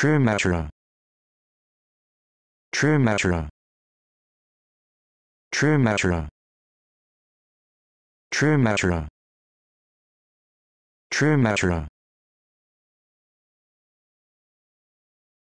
True True True Trumatra True Trumatra True Trumatra